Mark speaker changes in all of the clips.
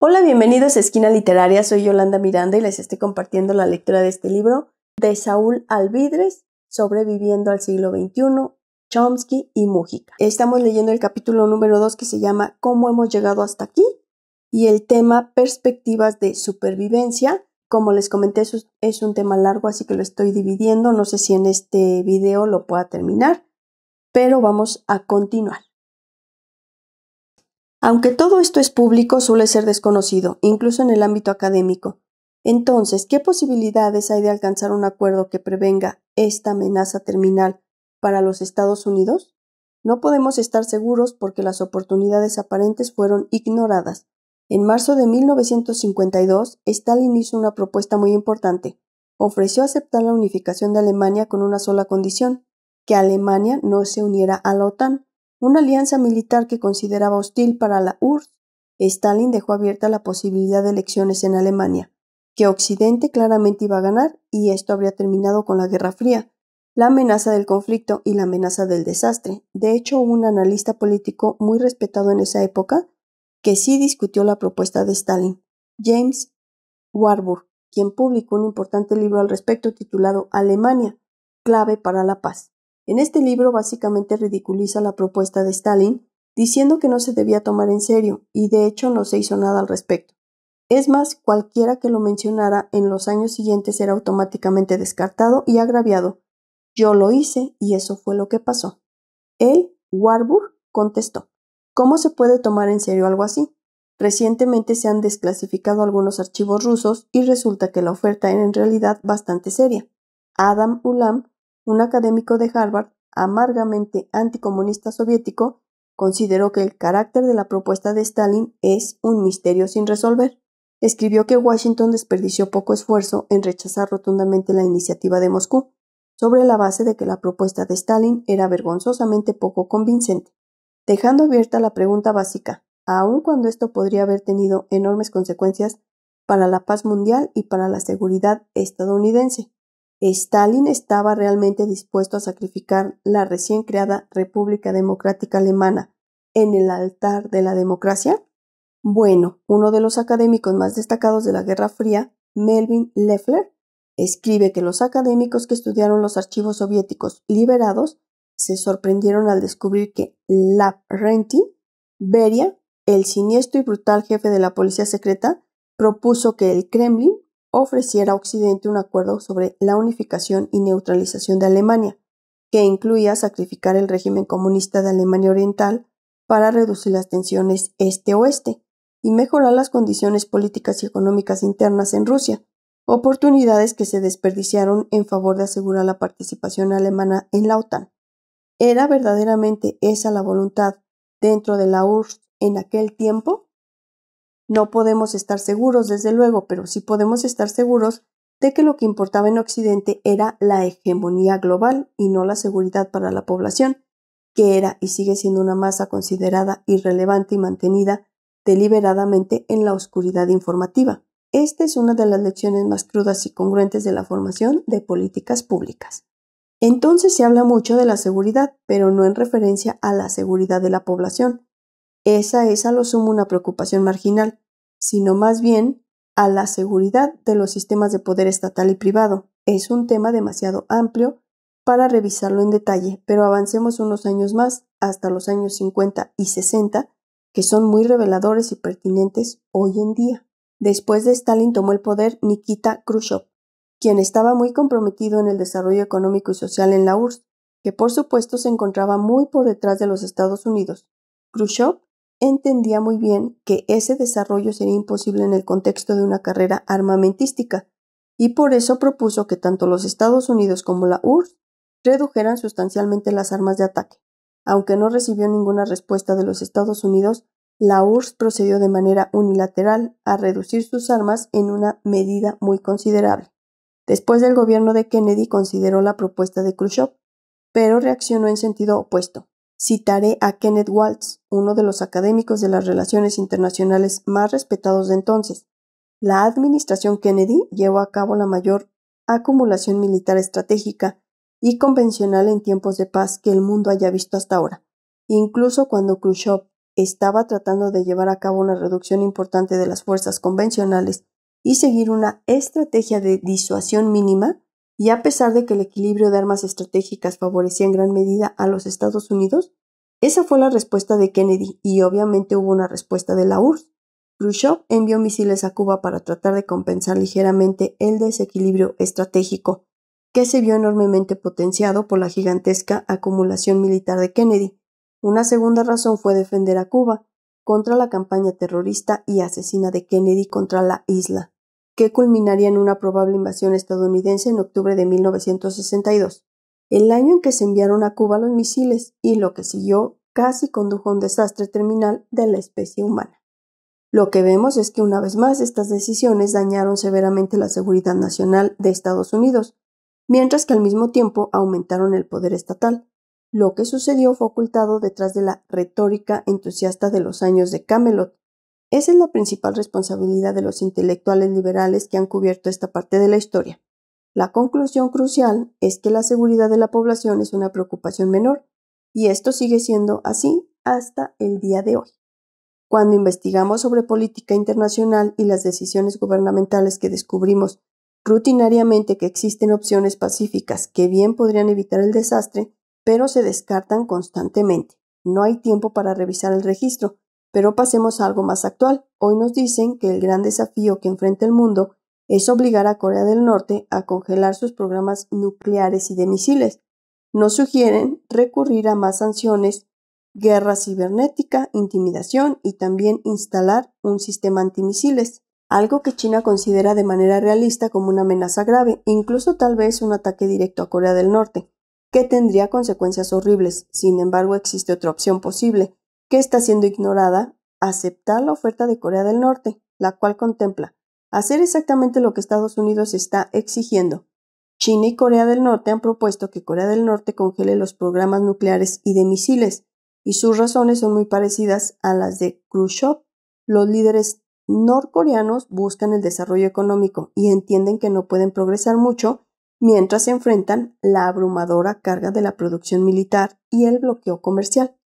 Speaker 1: Hola, bienvenidos a Esquina Literaria. Soy Yolanda Miranda y les estoy compartiendo la lectura de este libro de Saúl Alvidres, Sobreviviendo al siglo XXI, Chomsky y Mújica. Estamos leyendo el capítulo número 2 que se llama ¿Cómo hemos llegado hasta aquí? Y el tema Perspectivas de Supervivencia. Como les comenté, es un tema largo, así que lo estoy dividiendo. No sé si en este video lo pueda terminar, pero vamos a continuar. Aunque todo esto es público, suele ser desconocido, incluso en el ámbito académico. Entonces, ¿qué posibilidades hay de alcanzar un acuerdo que prevenga esta amenaza terminal para los Estados Unidos? No podemos estar seguros porque las oportunidades aparentes fueron ignoradas. En marzo de 1952, Stalin hizo una propuesta muy importante. Ofreció aceptar la unificación de Alemania con una sola condición, que Alemania no se uniera a la OTAN una alianza militar que consideraba hostil para la URSS, Stalin dejó abierta la posibilidad de elecciones en Alemania, que Occidente claramente iba a ganar y esto habría terminado con la Guerra Fría, la amenaza del conflicto y la amenaza del desastre. De hecho, un analista político muy respetado en esa época, que sí discutió la propuesta de Stalin, James Warburg, quien publicó un importante libro al respecto titulado Alemania, clave para la paz. En este libro básicamente ridiculiza la propuesta de Stalin, diciendo que no se debía tomar en serio, y de hecho no se hizo nada al respecto. Es más, cualquiera que lo mencionara en los años siguientes era automáticamente descartado y agraviado. Yo lo hice y eso fue lo que pasó. Él, Warburg, contestó. ¿Cómo se puede tomar en serio algo así? Recientemente se han desclasificado algunos archivos rusos y resulta que la oferta era en realidad bastante seria. Adam Ulam un académico de Harvard amargamente anticomunista soviético, consideró que el carácter de la propuesta de Stalin es un misterio sin resolver. Escribió que Washington desperdició poco esfuerzo en rechazar rotundamente la iniciativa de Moscú, sobre la base de que la propuesta de Stalin era vergonzosamente poco convincente, dejando abierta la pregunta básica, aun cuando esto podría haber tenido enormes consecuencias para la paz mundial y para la seguridad estadounidense. Stalin estaba realmente dispuesto a sacrificar la recién creada República Democrática Alemana en el altar de la democracia? Bueno, uno de los académicos más destacados de la Guerra Fría, Melvin Leffler, escribe que los académicos que estudiaron los archivos soviéticos liberados se sorprendieron al descubrir que Lavrenti Beria, el siniestro y brutal jefe de la policía secreta, propuso que el Kremlin ofreciera a Occidente un acuerdo sobre la unificación y neutralización de Alemania, que incluía sacrificar el régimen comunista de Alemania Oriental para reducir las tensiones este-oeste y mejorar las condiciones políticas y económicas internas en Rusia, oportunidades que se desperdiciaron en favor de asegurar la participación alemana en la OTAN. ¿Era verdaderamente esa la voluntad dentro de la URSS en aquel tiempo? No podemos estar seguros, desde luego, pero sí podemos estar seguros de que lo que importaba en Occidente era la hegemonía global y no la seguridad para la población, que era y sigue siendo una masa considerada irrelevante y mantenida deliberadamente en la oscuridad informativa. Esta es una de las lecciones más crudas y congruentes de la formación de políticas públicas. Entonces se habla mucho de la seguridad, pero no en referencia a la seguridad de la población, esa es a lo sumo una preocupación marginal, sino más bien a la seguridad de los sistemas de poder estatal y privado. Es un tema demasiado amplio para revisarlo en detalle, pero avancemos unos años más, hasta los años 50 y 60, que son muy reveladores y pertinentes hoy en día. Después de Stalin tomó el poder Nikita Khrushchev, quien estaba muy comprometido en el desarrollo económico y social en la URSS, que por supuesto se encontraba muy por detrás de los Estados Unidos. Khrushchev entendía muy bien que ese desarrollo sería imposible en el contexto de una carrera armamentística, y por eso propuso que tanto los Estados Unidos como la URSS redujeran sustancialmente las armas de ataque. Aunque no recibió ninguna respuesta de los Estados Unidos, la URSS procedió de manera unilateral a reducir sus armas en una medida muy considerable. Después del gobierno de Kennedy consideró la propuesta de Khrushchev, pero reaccionó en sentido opuesto citaré a Kenneth Waltz, uno de los académicos de las relaciones internacionales más respetados de entonces. La administración Kennedy llevó a cabo la mayor acumulación militar estratégica y convencional en tiempos de paz que el mundo haya visto hasta ahora. Incluso cuando Khrushchev estaba tratando de llevar a cabo una reducción importante de las fuerzas convencionales y seguir una estrategia de disuasión mínima, y a pesar de que el equilibrio de armas estratégicas favorecía en gran medida a los Estados Unidos, esa fue la respuesta de Kennedy y obviamente hubo una respuesta de la URSS. Khrushchev envió misiles a Cuba para tratar de compensar ligeramente el desequilibrio estratégico, que se vio enormemente potenciado por la gigantesca acumulación militar de Kennedy. Una segunda razón fue defender a Cuba contra la campaña terrorista y asesina de Kennedy contra la isla que culminaría en una probable invasión estadounidense en octubre de 1962, el año en que se enviaron a Cuba los misiles y lo que siguió casi condujo a un desastre terminal de la especie humana. Lo que vemos es que una vez más estas decisiones dañaron severamente la seguridad nacional de Estados Unidos, mientras que al mismo tiempo aumentaron el poder estatal. Lo que sucedió fue ocultado detrás de la retórica entusiasta de los años de Camelot, esa es la principal responsabilidad de los intelectuales liberales que han cubierto esta parte de la historia. La conclusión crucial es que la seguridad de la población es una preocupación menor, y esto sigue siendo así hasta el día de hoy. Cuando investigamos sobre política internacional y las decisiones gubernamentales que descubrimos rutinariamente que existen opciones pacíficas que bien podrían evitar el desastre, pero se descartan constantemente. No hay tiempo para revisar el registro, pero pasemos a algo más actual. Hoy nos dicen que el gran desafío que enfrenta el mundo es obligar a Corea del Norte a congelar sus programas nucleares y de misiles. Nos sugieren recurrir a más sanciones, guerra cibernética, intimidación y también instalar un sistema antimisiles, algo que China considera de manera realista como una amenaza grave, incluso tal vez un ataque directo a Corea del Norte, que tendría consecuencias horribles. Sin embargo, existe otra opción posible, que está siendo ignorada, aceptar la oferta de Corea del Norte, la cual contempla hacer exactamente lo que Estados Unidos está exigiendo. China y Corea del Norte han propuesto que Corea del Norte congele los programas nucleares y de misiles, y sus razones son muy parecidas a las de Khrushchev. Los líderes norcoreanos buscan el desarrollo económico y entienden que no pueden progresar mucho mientras se enfrentan la abrumadora carga de la producción militar y el bloqueo comercial.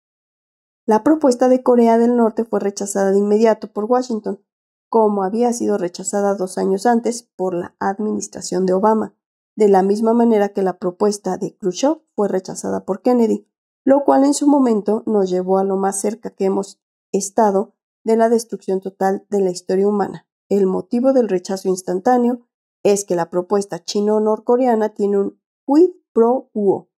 Speaker 1: La propuesta de Corea del Norte fue rechazada de inmediato por Washington, como había sido rechazada dos años antes por la administración de Obama, de la misma manera que la propuesta de Khrushchev fue rechazada por Kennedy, lo cual en su momento nos llevó a lo más cerca que hemos estado de la destrucción total de la historia humana. El motivo del rechazo instantáneo es que la propuesta chino-norcoreana tiene un quid pro huo,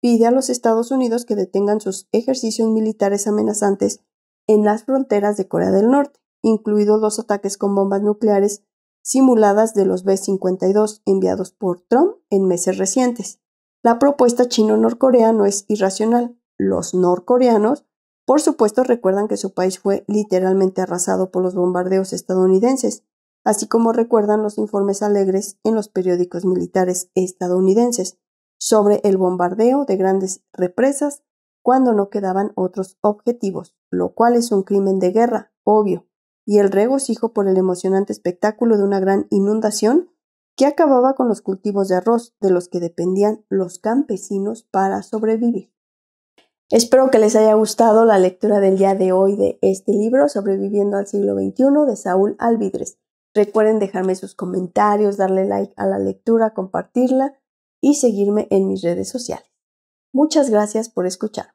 Speaker 1: pide a los Estados Unidos que detengan sus ejercicios militares amenazantes en las fronteras de Corea del Norte, incluidos los ataques con bombas nucleares simuladas de los B-52 enviados por Trump en meses recientes. La propuesta chino no es irracional. Los norcoreanos, por supuesto, recuerdan que su país fue literalmente arrasado por los bombardeos estadounidenses, así como recuerdan los informes alegres en los periódicos militares estadounidenses, sobre el bombardeo de grandes represas cuando no quedaban otros objetivos, lo cual es un crimen de guerra, obvio, y el regocijo por el emocionante espectáculo de una gran inundación que acababa con los cultivos de arroz de los que dependían los campesinos para sobrevivir. Espero que les haya gustado la lectura del día de hoy de este libro, Sobreviviendo al siglo XXI, de Saúl Alvidres. Recuerden dejarme sus comentarios, darle like a la lectura, compartirla y seguirme en mis redes sociales. Muchas gracias por escuchar.